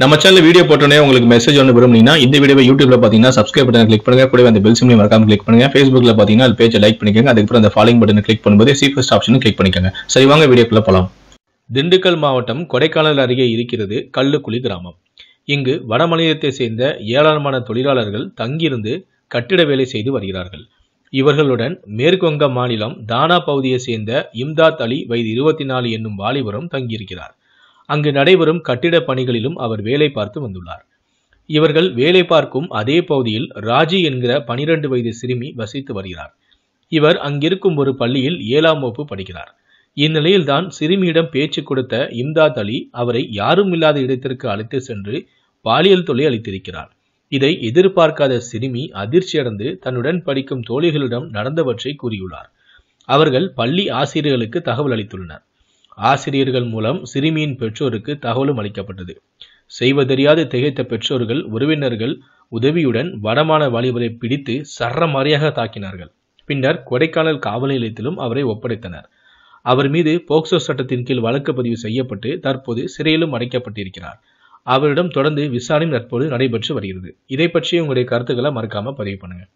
நம்ம channel video போட்டோன்னே உங்களுக்கு மெசேஜ் ஒன்று விரும்புனீங்கன்னா இந்த வீடியோ யூடியூப்ல பார்த்தீங்கன்னா சப்ஸ்கிரைப் பட்டன் கிளிக் பண்ணுங்க கூட அந்த பெல் சிம்லையும் மறக்காம கிளிக் பண்ணுங்க ஃபேஸ்புக்ல பார்த்தீங்கன்னா அது பேஜை லைக் பண்ணிக்கோங்க அதுக்கப்புறம் அந்த ஃபாலோ பட்டன் கிளிக் பண்ணும்போது ஃபர்ஸ்ட் ஆப்ஷன் கிளிக் பண்ணிக்கோங்க சரி வாங்க வீடியோக்குள்ள போகலாம் திண்டுக்கல் மாவட்டம் கொடைக்கானல் அருகே இருக்கிறது கல்லுக்குழி கிராமம் இங்கு வடமாநிலத்தை சேர்ந்த ஏராளமான தொழிலாளர்கள் தங்கியிருந்து கட்டிட வேலை செய்து வருகிறார்கள் இவர்களுடன் மேற்குவங்க மாநிலம் தானா பகுதியை சேர்ந்த இம்தாத் அலி வயது இருபத்தி நாலு என்னும் வாலிபரும் தங்கியிருக்கிறார் அங்கு நடைபெறும் கட்டிடப் பணிகளிலும் அவர் வேலை பார்த்து வந்துள்ளார் இவர்கள் வேலை பார்க்கும் அதே பகுதியில் ராஜி என்கிற பனிரெண்டு வயது சிறுமி வசித்து வருகிறார் இவர் அங்கிருக்கும் ஒரு பள்ளியில் ஏழாம் வகுப்பு படிக்கிறார் இந்நிலையில்தான் சிறுமியிடம் பேச்சு கொடுத்த இம்தாத் அலி அவரை யாரும் இல்லாத இடத்திற்கு அழைத்து சென்று பாலியல் தொலை அளித்திருக்கிறார் இதை எதிர்பார்க்காத சிறுமி அதிர்ச்சியடைந்து தன்னுடன் படிக்கும் தோழிகளிடம் நடந்தவற்றை கூறியுள்ளார் அவர்கள் பள்ளி ஆசிரியர்களுக்கு தகவல் அளித்துள்ளனர் ஆசிரியர்கள் மூலம் சிறுமியின் பெற்றோருக்கு தகவலும் அளிக்கப்பட்டது செய்வதறியாது திகைத்த பெற்றோர்கள் உறவினர்கள் உதவியுடன் வடமான வாலிபரை பிடித்து சரமாரியாக தாக்கினார்கள் பின்னர் கொடைக்கானல் காவல் நிலையத்திலும் அவரை ஒப்படைத்தனர் அவர் மீது போக்சோ சட்டத்தின் கீழ் வழக்கு பதிவு செய்யப்பட்டு தற்போது சிறையிலும் அடைக்கப்பட்டிருக்கிறார் அவரிடம் தொடர்ந்து விசாரணை தற்போது நடைபெற்று வருகிறது இதை பற்றி உங்களுடைய கருத்துக்களை மறக்காம பதிவு பண்ணுங்க